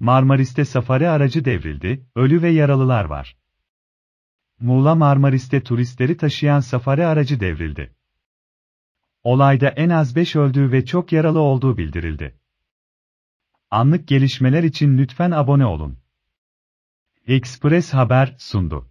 Marmaris'te safari aracı devrildi, ölü ve yaralılar var. Muğla Marmaris'te turistleri taşıyan safari aracı devrildi. Olayda en az 5 öldüğü ve çok yaralı olduğu bildirildi. Anlık gelişmeler için lütfen abone olun. Express Haber sundu.